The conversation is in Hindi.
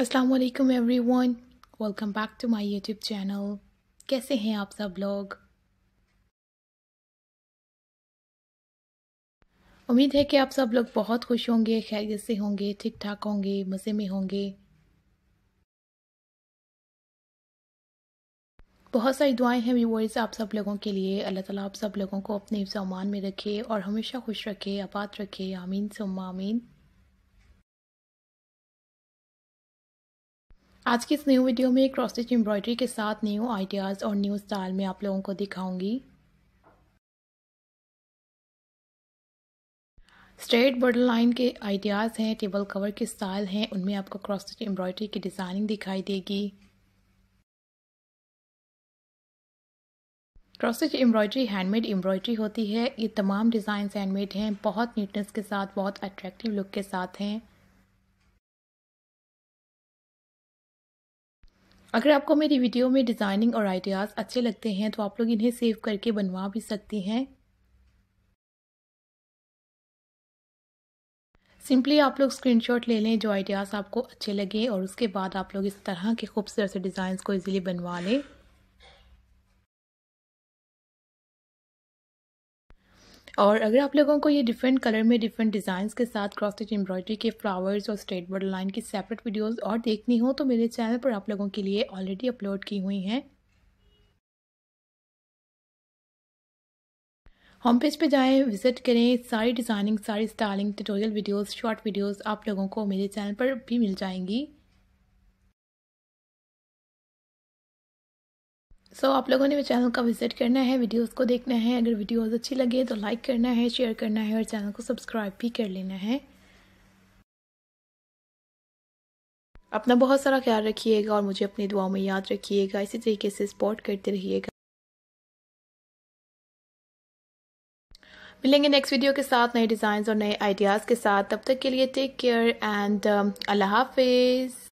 Aslam everyone welcome back to my YouTube channel कैसे हैं आप सब लोग उम्मीद है कि आप सब लोग बहुत खुश होंगे खैरियत से होंगे ठीक ठाक होंगे मज़े में होंगे बहुत सारी दुआएं हैं व्यूवर्स आप सब लोगों के लिए अल्लाह ताला आप सब लोगों को अपने सामान अमान में रखे और हमेशा खुश रखे आबाद रखे आमीन सुम्मा आमीन आज की इस न्यू वीडियो में क्रॉस स्टिच एम्ब्रॉयडरी के साथ न्यू आइडियाज़ और न्यू स्टाइल में आप लोगों को दिखाऊंगी स्ट्रेट बॉर्डर लाइन के आइडियाज़ हैं टेबल कवर के स्टाइल हैं उनमें आपको क्रॉस स्टिच एम्ब्रॉयडरी की डिज़ाइनिंग दिखाई देगी cross stitch embroidery handmade embroidery होती है ये तमाम डिज़ाइन हैंडमेड हैं बहुत नीटनेस के साथ बहुत अट्रैक्टिव लुक के साथ हैं अगर आपको मेरी वीडियो में डिज़ाइनिंग और आइडियाज़ अच्छे लगते हैं तो आप लोग इन्हें सेव करके बनवा भी सकती हैं सिंपली आप लोग स्क्रीनशॉट ले लें जो आइडियाज़ आपको अच्छे लगे और उसके बाद आप लोग इस तरह के खूबसूरत से डिज़ाइंस को इजीली बनवा लें और अगर आप लोगों को ये डिफरेंट कलर में डिफरेंट डिजाइन के साथ क्रॉस स्टिच एम्ब्रॉयडरी के फ्लावर्स और स्ट्रेट बॉर्डर लाइन की सेपरेट वीडियोस और देखनी हो तो मेरे चैनल पर आप लोगों के लिए ऑलरेडी अपलोड की हुई हैं होम पेज पे जाएं विजिट करें सारी डिज़ाइनिंग सारी styling tutorial videos short videos आप लोगों को मेरे चैनल पर भी मिल जाएंगी सो so, आप लोगों ने मेरे चैनल का विजिट करना है वीडियोस को देखना है अगर वीडियोस अच्छी लगे तो लाइक करना है शेयर करना है और चैनल को सब्सक्राइब भी कर लेना है अपना बहुत सारा ख्याल रखिएगा और मुझे अपनी दुआओं में याद रखिएगा इसी तरीके से सपोर्ट करते रहिएगा मिलेंगे नेक्स्ट वीडियो के साथ नए डिजाइन और नए आइडियाज़ के साथ तब तक के लिए टेक केयर एंड अल्लाह हाफिज़